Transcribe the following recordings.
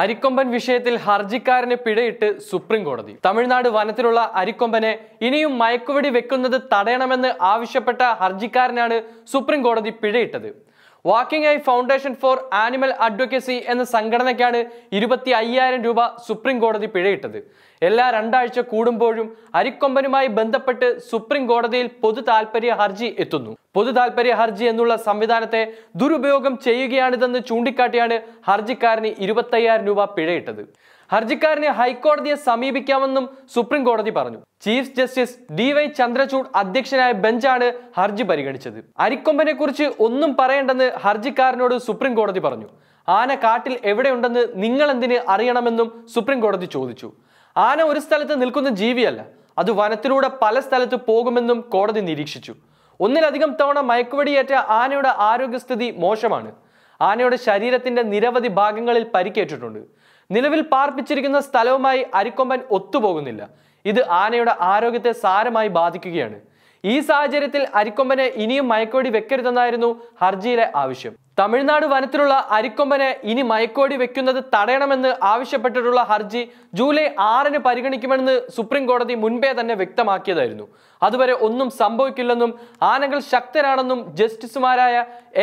അരിക്കൊമ്പൻ വിഷയത്തിൽ ഹർജിക്കാരന് പിഴയിട്ട് സുപ്രീം കോടതി തമിഴ്നാട് വനത്തിലുള്ള അരിക്കൊമ്പനെ ഇനിയും മയക്കുവെടി വെക്കുന്നത് തടയണമെന്ന് ആവശ്യപ്പെട്ട ഹർജിക്കാരനാണ് സുപ്രീം കോടതി പിഴയിട്ടത് walking eye foundation for animal advocacy എന്ന സംഘടനയ്ക്കാണ് ഇരുപത്തി അയ്യായിരം രൂപ സുപ്രീം കോടതി പിഴയിട്ടത് എല്ലാ രണ്ടാഴ്ച കൂടുമ്പോഴും അരിക്കൊമ്പനുമായി ബന്ധപ്പെട്ട് സുപ്രീം കോടതിയിൽ പൊതു ഹർജി എത്തുന്നു പൊതു ഹർജി എന്നുള്ള സംവിധാനത്തെ ദുരുപയോഗം ചെയ്യുകയാണിതെന്ന് ചൂണ്ടിക്കാട്ടിയാണ് ഹർജിക്കാരന് ഇരുപത്തയ്യായിരം രൂപ പിഴയിട്ടത് ഹർജിക്കാരന് ഹൈക്കോടതിയെ സമീപിക്കാമെന്നും സുപ്രീം കോടതി പറഞ്ഞു chief justice D Y Chandrachud അധ്യക്ഷനായ ബെഞ്ചാണ് ഹർജി പരിഗണിച്ചത് അരിക്കൊമ്പനെ കുറിച്ച് ഒന്നും പറയേണ്ടെന്ന് ഹർജിക്കാരനോട് സുപ്രീം കോടതി പറഞ്ഞു ആന കാട്ടിൽ എവിടെയുണ്ടെന്ന് നിങ്ങൾ എന്തിന് അറിയണമെന്നും സുപ്രീം കോടതി ചോദിച്ചു ആന ഒരു സ്ഥലത്ത് നിൽക്കുന്ന ജീവിയല്ല അത് വനത്തിലൂടെ പല സ്ഥലത്ത് പോകുമെന്നും കോടതി നിരീക്ഷിച്ചു ഒന്നിലധികം തവണ മയക്കുവടിയേറ്റ ആനയുടെ ആരോഗ്യസ്ഥിതി മോശമാണ് ആനയുടെ ശരീരത്തിന്റെ നിരവധി ഭാഗങ്ങളിൽ പരിക്കേറ്റിട്ടുണ്ട് നിലവിൽ പാർപ്പിച്ചിരിക്കുന്ന സ്ഥലവുമായി അരിക്കൊമ്പൻ ഒത്തുപോകുന്നില്ല ഇത് ആനയുടെ ആരോഗ്യത്തെ സാരമായി ബാധിക്കുകയാണ് ഈ സാഹചര്യത്തിൽ അരിക്കൊമ്പനെ ഇനിയും മയക്കോടി വെക്കരുതെന്നായിരുന്നു ഹർജിയിലെ ആവശ്യം തമിഴ്നാട് വനത്തിലുള്ള അരിക്കൊമ്പനെ ഇനി മയക്കോടി വെക്കുന്നത് തടയണമെന്ന് ആവശ്യപ്പെട്ടിട്ടുള്ള ഹർജി ജൂലൈ ആറിന് പരിഗണിക്കുമെന്ന് സുപ്രീം കോടതി മുൻപേ തന്നെ വ്യക്തമാക്കിയതായിരുന്നു അതുവരെ ഒന്നും സംഭവിക്കില്ലെന്നും ആനകൾ ശക്തരാണെന്നും ജസ്റ്റിസുമാരായ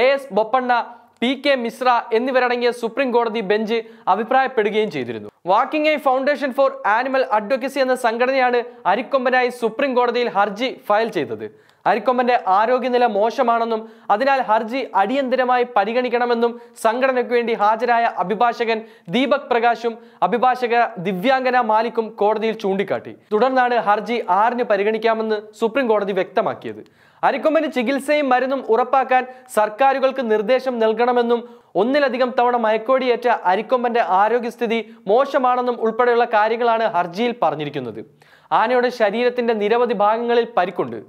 A S Bopanna P K Mishra എന്നിവരടങ്ങിയ സുപ്രീം കോടതി ബെഞ്ച് അഭിപ്രായപ്പെടുകയും ചെയ്തിരുന്നു walking eye foundation for animal advocacy എന്ന സംഘടനയാണ് അരിക്കൊമ്പനായി സുപ്രീം കോടതിയിൽ ഹർജി ഫയൽ ചെയ്തത് അരിക്കൊമ്പന്റെ ആരോഗ്യനില മോശമാണെന്നും അതിനാൽ ഹർജി അടിയന്തരമായി പരിഗണിക്കണമെന്നും സംഘടനയ്ക്ക് വേണ്ടി ഹാജരായ അഭിഭാഷകൻ ദീപക് പ്രകാശും അഭിഭാഷക ദിവ്യാംഗന മാലിക്കും കോടതിയിൽ ചൂണ്ടിക്കാട്ടി തുടർന്നാണ് ഹർജി ആറിന് പരിഗണിക്കാമെന്ന് സുപ്രീം കോടതി വ്യക്തമാക്കിയത് അരിക്കൊമ്പന് ചികിത്സയും മരുന്നും ഉറപ്പാക്കാൻ സർക്കാരുകൾക്ക് നിർദ്ദേശം നൽകണമെന്നും ഒന്നിലധികം തവണ മയക്കോടിയേറ്റ അരിക്കൊമ്പന്റെ ആരോഗ്യസ്ഥിതി മോശമാണെന്നും ഉൾപ്പെടെയുള്ള കാര്യങ്ങളാണ് ഹർജിയിൽ പറഞ്ഞിരിക്കുന്നത് ആനയുടെ ശരീരത്തിന്റെ നിരവധി ഭാഗങ്ങളിൽ പരിക്കുണ്ട്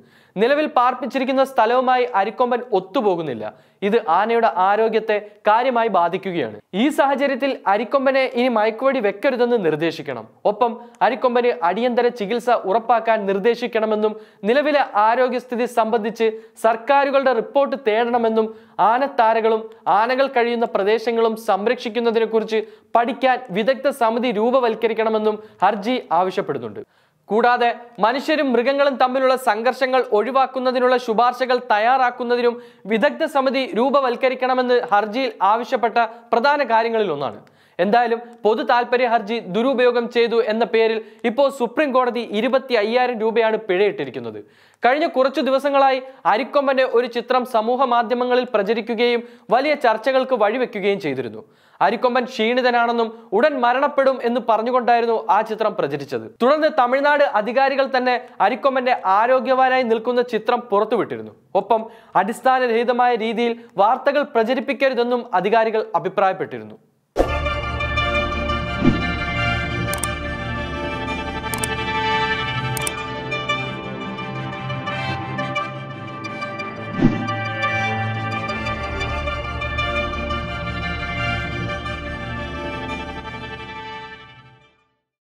നിലവിൽ പാർപ്പിച്ചിരിക്കുന്ന സ്ഥലവുമായി അരിക്കൊമ്പൻ ഒത്തുപോകുന്നില്ല ഇത് ആനയുടെ ആരോഗ്യത്തെ കാര്യമായി ബാധിക്കുകയാണ് ഈ സാഹചര്യത്തിൽ അരിക്കൊമ്പനെ ഇനി മയക്കുവടി വെക്കരുതെന്ന് നിർദ്ദേശിക്കണം ഒപ്പം അരിക്കൊമ്പന് അടിയന്തര ചികിത്സ ഉറപ്പാക്കാൻ നിർദ്ദേശിക്കണമെന്നും നിലവിലെ ആരോഗ്യസ്ഥിതി സംബന്ധിച്ച് സർക്കാരുകളുടെ റിപ്പോർട്ട് തേടണമെന്നും ആനത്താരകളും ആനകൾ കഴിയുന്ന പ്രദേശങ്ങളും സംരക്ഷിക്കുന്നതിനെക്കുറിച്ച് പഠിക്കാൻ വിദഗ്ധ സമിതി രൂപവൽക്കരിക്കണമെന്നും ഹർജി ആവശ്യപ്പെടുന്നുണ്ട് കൂടാതെ മനുഷ്യരും മൃഗങ്ങളും തമ്മിലുള്ള സംഘർഷങ്ങൾ ഒഴിവാക്കുന്നതിനുള്ള ശുപാർശകൾ തയ്യാറാക്കുന്നതിനും വിദഗ്ധ സമിതി രൂപവൽക്കരിക്കണമെന്ന് ഹർജിയിൽ ആവശ്യപ്പെട്ട പ്രധാന കാര്യങ്ങളിലൊന്നാണ് എന്തായാലും പൊതു താൽപര്യ ഹർജി ദുരുപയോഗം ചെയ്തു എന്ന പേരിൽ ഇപ്പോൾ സുപ്രീം കോടതി ഇരുപത്തി അയ്യായിരം രൂപയാണ് പിഴയിട്ടിരിക്കുന്നത് കഴിഞ്ഞ കുറച്ചു ദിവസങ്ങളായി അരിക്കൊമ്പന്റെ ഒരു ചിത്രം സമൂഹ മാധ്യമങ്ങളിൽ പ്രചരിക്കുകയും വലിയ ചർച്ചകൾക്ക് വഴിവെക്കുകയും ചെയ്തിരുന്നു അരിക്കൊമ്പൻ ക്ഷീണിതനാണെന്നും ഉടൻ മരണപ്പെടും എന്ന് പറഞ്ഞുകൊണ്ടായിരുന്നു ആ ചിത്രം പ്രചരിച്ചത് തുടർന്ന് തമിഴ്നാട് അധികാരികൾ തന്നെ അരിക്കൊമ്പന്റെ ആരോഗ്യവാനായി നിൽക്കുന്ന ചിത്രം പുറത്തുവിട്ടിരുന്നു ഒപ്പം അടിസ്ഥാനരഹിതമായ രീതിയിൽ വാർത്തകൾ പ്രചരിപ്പിക്കരുതെന്നും അധികാരികൾ അഭിപ്രായപ്പെട്ടിരുന്നു